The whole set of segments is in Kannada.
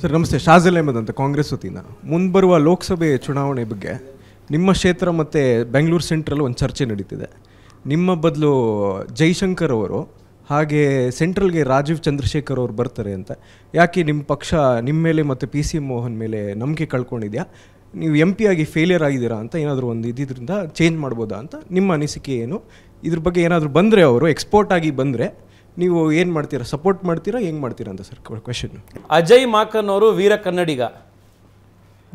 ಸರ್ ನಮಸ್ತೆ ಶಾಜಲ್ ಅಹಮದ್ ಅಂತ ಕಾಂಗ್ರೆಸ್ ವತಿಯಿಂದ ಮುಂಬರುವ ಲೋಕಸಭೆ ಚುನಾವಣೆ ಬಗ್ಗೆ ನಿಮ್ಮ ಕ್ಷೇತ್ರ ಮತ್ತು ಬೆಂಗಳೂರು ಸೆಂಟ್ರಲ್ ಒಂದು ಚರ್ಚೆ ನಡೀತಿದೆ ನಿಮ್ಮ ಬದಲು ಜೈಶಂಕರ್ ಅವರು ಹಾಗೆ ಸೆಂಟ್ರಲ್ಗೆ ರಾಜೀವ್ ಚಂದ್ರಶೇಖರ್ ಅವರು ಬರ್ತಾರೆ ಅಂತ ಯಾಕೆ ನಿಮ್ಮ ಪಕ್ಷ ನಿಮ್ಮ ಮೇಲೆ ಮತ್ತು ಪಿ ಸಿ ಮೋಹನ್ ಮೇಲೆ ನಂಬಿಕೆ ಕಳ್ಕೊಂಡಿದೆಯಾ ನೀವು ಎಂ ಪಿ ಆಗಿ ಫೇಲಿಯರ್ ಆಗಿದ್ದೀರಾ ಅಂತ ಏನಾದರೂ ಒಂದು ಇದರಿಂದ ಚೇಂಜ್ ಮಾಡ್ಬೋದಾ ಅಂತ ನಿಮ್ಮ ಅನಿಸಿಕೆ ಏನು ಇದ್ರ ಬಗ್ಗೆ ಏನಾದರೂ ಬಂದರೆ ಅವರು ಎಕ್ಸ್ಪೋರ್ಟ್ ಆಗಿ ಬಂದರೆ ನೀವು ಏನು ಮಾಡ್ತೀರಾ ಸಪೋರ್ಟ್ ಮಾಡ್ತೀರಾ ಹೆಂಗೆ ಮಾಡ್ತೀರಾ ಅಂತ ಸರ್ ಕ್ವೆಶನ್ ಅಜಯ್ ಮಾಕನ್ ಅವರು ವೀರ ಕನ್ನಡಿಗ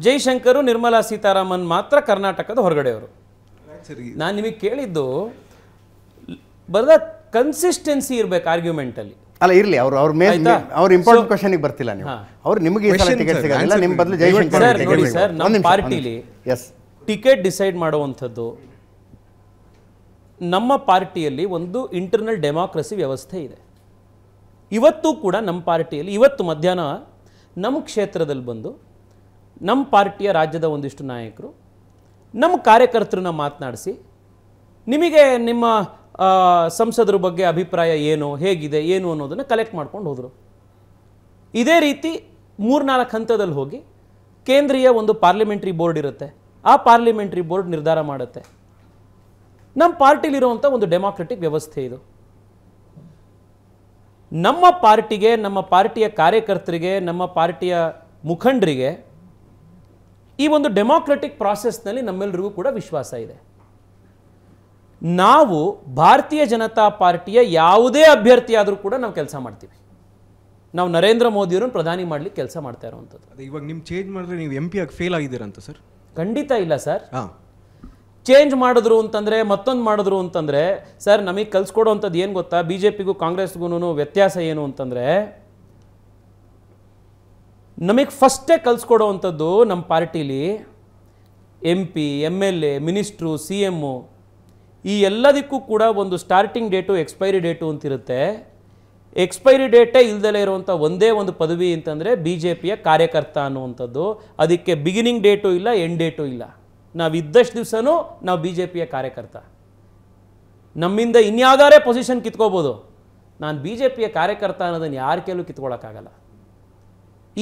ಜೈಶಂಕರು ನಿರ್ಮಲಾ ಸೀತಾರಾಮನ್ ಮಾತ್ರ ಕರ್ನಾಟಕದ ಹೊರಗಡೆಯವರು ಸರಿ ನಾನು ನಿಮಗೆ ಕೇಳಿದ್ದು ಬರದ ಕನ್ಸಿಸ್ಟೆನ್ಸಿ ಇರಬೇಕು ಆರ್ಗ್ಯುಮೆಂಟ್ ಅಲ್ಲಿ ಅಲ್ಲ ಇರಲಿ ಅವರು ಅವ್ರ ಮೇಲೆ ಅವ್ರ ಇಂಪಾರ್ಟೆಂಟ್ ಗೆ ಬರ್ತಿಲ್ಲ ನೀವು ಅವ್ರು ನಿಮಗೆ ಟಿಕೆಟ್ ಸಿಗೋದಿಲ್ಲ ನಿಮ್ಮ ಬದಲು ಜೈಶಂಕರ್ ಸರ್ ನಮ್ಮ ಪಾರ್ಟಿಲಿ ಎಸ್ ಟಿಕೆಟ್ ಡಿಸೈಡ್ ಮಾಡುವಂಥದ್ದು ನಮ್ಮ ಪಾರ್ಟಿಯಲ್ಲಿ ಒಂದು ಇಂಟರ್ನಲ್ ಡೆಮಾಕ್ರಸಿ ವ್ಯವಸ್ಥೆ ಇದೆ ಇವತ್ತು ಕೂಡ ನಮ್ಮ ಪಾರ್ಟಿಯಲ್ಲಿ ಇವತ್ತು ಮಧ್ಯಾಹ್ನ ನಮ್ಮ ಕ್ಷೇತ್ರದಲ್ಲಿ ಬಂದು ನಮ್ಮ ಪಾರ್ಟಿಯ ರಾಜ್ಯದ ಒಂದಿಷ್ಟು ನಾಯಕರು ನಮ್ಮ ಕಾರ್ಯಕರ್ತರನ್ನ ಮಾತನಾಡಿಸಿ ನಿಮಗೆ ನಿಮ್ಮ ಸಂಸದರ ಬಗ್ಗೆ ಅಭಿಪ್ರಾಯ ಏನು ಹೇಗಿದೆ ಏನು ಅನ್ನೋದನ್ನು ಕಲೆಕ್ಟ್ ಮಾಡ್ಕೊಂಡು ಹೋದರು ಇದೇ ರೀತಿ ಮೂರ್ನಾಲ್ಕು ಹಂತದಲ್ಲಿ ಹೋಗಿ ಕೇಂದ್ರೀಯ ಒಂದು ಪಾರ್ಲಿಮೆಂಟ್ರಿ ಬೋರ್ಡ್ ಇರುತ್ತೆ ಆ ಪಾರ್ಲಿಮೆಂಟ್ರಿ ಬೋರ್ಡ್ ನಿರ್ಧಾರ ಮಾಡುತ್ತೆ ನಮ್ಮ ಪಾರ್ಟಿಲಿರುವಂಥ ಒಂದು ಡೆಮಾಕ್ರೆಟಿಕ್ ವ್ಯವಸ್ಥೆ ಇದು ನಮ್ಮ ಪಾರ್ಟಿಗೆ ನಮ್ಮ ಪಾರ್ಟಿಯ ಕಾರ್ಯಕರ್ತರಿಗೆ ನಮ್ಮ ಪಾರ್ಟಿಯ ಮುಖಂಡರಿಗೆ ಈ ಒಂದು ಡೆಮಾಕ್ರೆಟಿಕ್ ಪ್ರಾಸೆಸ್ನಲ್ಲಿ ನಮ್ಮೆಲ್ಲರಿಗೂ ಕೂಡ ವಿಶ್ವಾಸ ಇದೆ ನಾವು ಭಾರತೀಯ ಜನತಾ ಪಾರ್ಟಿಯ ಯಾವುದೇ ಅಭ್ಯರ್ಥಿಯಾದರೂ ಕೂಡ ನಾವು ಕೆಲಸ ಮಾಡ್ತೀವಿ ನಾವು ನರೇಂದ್ರ ಮೋದಿಯವರನ್ನು ಪ್ರಧಾನಿ ಮಾಡ್ಲಿಕ್ಕೆ ಕೆಲಸ ಮಾಡ್ತಾ ಇರುವಂಥದ್ದು ಇವಾಗ ನಿಮ್ಮ ಚೇಂಜ್ ಮಾಡಿದ್ರೆ ನೀವು ಎಂ ಪಿ ಆಗಿ ಫೇಲ್ ಆಗಿದ್ದೀರಂತ ಸರ್ ಖಂಡಿತ ಇಲ್ಲ ಸರ್ ಚೇಂಜ್ ಮಾಡಿದ್ರು ಅಂತಂದರೆ ಮತ್ತೊಂದು ಮಾಡಿದ್ರು ಅಂತಂದರೆ ಸರ್ ನಮಗೆ ಅಂಥದ್ದು ಏನು ಗೊತ್ತಾ ಬಿ ಜೆ ಪಿಗೂ ಕಾಂಗ್ರೆಸ್ಗೂ ವ್ಯತ್ಯಾಸ ಏನು ಅಂತಂದರೆ ನಮಗೆ ಫಸ್ಟೇ ಕಲಿಸ್ಕೊಡೋವಂಥದ್ದು ನಮ್ಮ ಪಾರ್ಟಿಲಿ M P M L A minister C M ಈ ಎಲ್ಲದಕ್ಕೂ ಕೂಡ ಒಂದು ಸ್ಟಾರ್ಟಿಂಗ್ ಡೇಟು ಎಕ್ಸ್ಪೈರಿ ಡೇಟು ಅಂತಿರುತ್ತೆ ಎಕ್ಸ್ಪೈರಿ ಡೇಟೇ ಇಲ್ದಲೇ ಇರುವಂಥ ಒಂದೇ ಒಂದು ಪದವಿ ಅಂತಂದರೆ ಬಿ ಜೆ ಪಿಯ ಕಾರ್ಯಕರ್ತ ಅನ್ನುವಂಥದ್ದು ಅದಕ್ಕೆ ಬಿಗಿನಿಂಗ್ ಡೇಟು ಇಲ್ಲ ಎಂಡ್ ಡೇಟು ಇಲ್ಲ ನಾವು ಇದ್ದಷ್ಟು ದಿವಸನೂ ನಾವು ಬಿ ಜೆ ಪಿಯ ಕಾರ್ಯಕರ್ತ ನಮ್ಮಿಂದ ಇನ್ಯಾವುದಾರೇ ಪೊಸಿಷನ್ ಕಿತ್ಕೋಬೋದು ನಾನು ಬಿ ಜೆ ಪಿಯ ಕಾರ್ಯಕರ್ತ ಅನ್ನೋದನ್ನು ಯಾರ ಕೈಲೂ ಕಿತ್ಕೊಳ್ಳೋಕ್ಕಾಗಲ್ಲ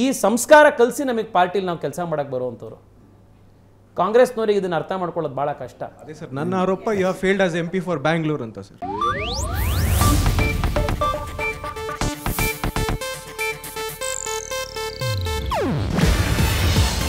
ಈ ಸಂಸ್ಕಾರ ಕಲಿಸಿ ನಮಗೆ ಪಾರ್ಟಿಲಿ ನಾವು ಕೆಲಸ ಮಾಡೋಕ್ಕೆ ಬರುವಂಥವ್ರು ಕಾಂಗ್ರೆಸ್ನವರಿಗೆ ಇದನ್ನು ಅರ್ಥ ಮಾಡ್ಕೊಳ್ಳೋದು ಭಾಳ ಕಷ್ಟ ಅದೇ ಸರ್ ನನ್ನ ಆರೋಪ you failed as M P for Bangalore ಅಂತ ಸರ್